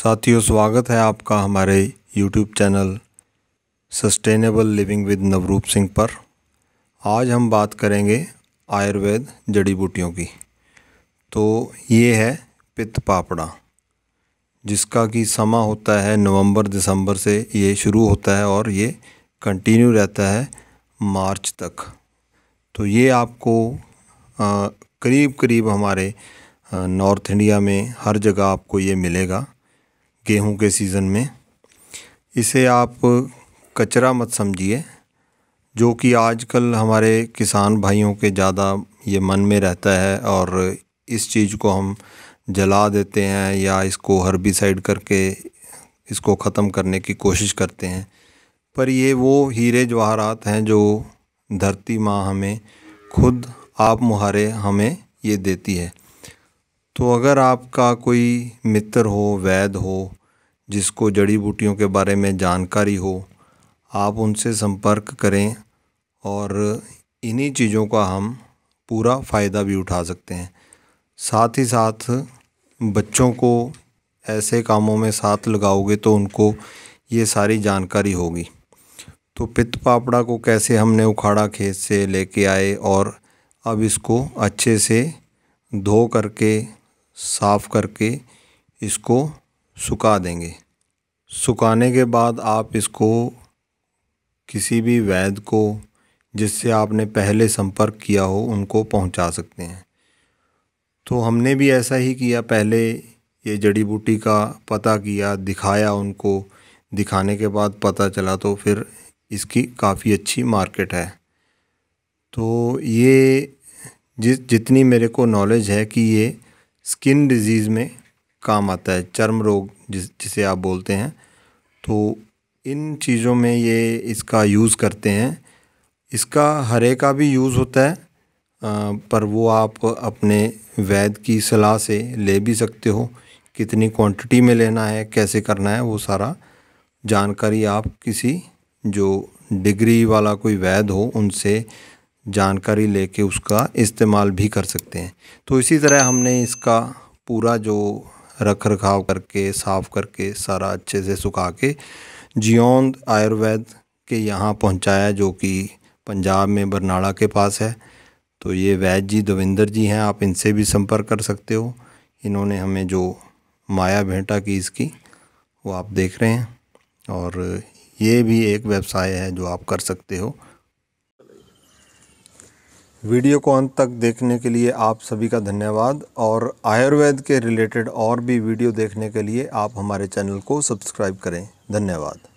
साथियों स्वागत है आपका हमारे YouTube channel sustainable living with Navroop Singh पर आज हम बात करेंगे आयुर्वेद जड़ी बूटियों की तो ये है पित्त पापड़ा जिसका कि समा होता है नवंबर दिसंबर से ये शुरू होता है और ये कंटिन्यू रहता है मार्च तक तो ये आपको आ, करीब करीब हमारे नॉर्थ इंडिया में हर जगह आपको ये मिलेगा गेहूं के सीज़न में इसे आप कचरा मत समझिए जो कि आजकल हमारे किसान भाइयों के ज़्यादा ये मन में रहता है और इस चीज़ को हम जला देते हैं या इसको हर्बिसाइड करके इसको ख़त्म करने की कोशिश करते हैं पर ये वो हीरे जवाहरात हैं जो धरती माँ हमें खुद आप मुहारे हमें ये देती है तो अगर आपका कोई मित्र हो वैद हो जिसको जड़ी बूटियों के बारे में जानकारी हो आप उनसे संपर्क करें और इन्हीं चीज़ों का हम पूरा फ़ायदा भी उठा सकते हैं साथ ही साथ बच्चों को ऐसे कामों में साथ लगाओगे तो उनको ये सारी जानकारी होगी तो पित्त पापड़ा को कैसे हमने उखाड़ा खेत से लेके आए और अब इसको अच्छे से धो करके साफ़ करके इसको सुखा देंगे सुखाने के बाद आप इसको किसी भी वैद को जिससे आपने पहले संपर्क किया हो उनको पहुंचा सकते हैं तो हमने भी ऐसा ही किया पहले ये जड़ी बूटी का पता किया दिखाया उनको दिखाने के बाद पता चला तो फिर इसकी काफ़ी अच्छी मार्केट है तो ये जिस जितनी मेरे को नॉलेज है कि ये स्किन डिजीज़ में काम आता है चर्म रोग जिस जिसे आप बोलते हैं तो इन चीज़ों में ये इसका यूज़ करते हैं इसका हरे का भी यूज़ होता है पर वो आप अपने वैद की सलाह से ले भी सकते हो कितनी क्वांटिटी में लेना है कैसे करना है वो सारा जानकारी आप किसी जो डिग्री वाला कोई वैद हो उनसे जानकारी लेके उसका इस्तेमाल भी कर सकते हैं तो इसी तरह हमने इसका पूरा जो रख रखाव करके साफ़ करके सारा अच्छे से सुखा के जियोंद आयुर्वेद के यहाँ पहुँचाया जो कि पंजाब में बरनाला के पास है तो ये वैद्य जी दविंदर जी हैं आप इनसे भी संपर्क कर सकते हो इन्होंने हमें जो माया भेंटा की इसकी वो आप देख रहे हैं और ये भी एक व्यवसाय है जो आप कर सकते हो वीडियो को अंत तक देखने के लिए आप सभी का धन्यवाद और आयुर्वेद के रिलेटेड और भी वीडियो देखने के लिए आप हमारे चैनल को सब्सक्राइब करें धन्यवाद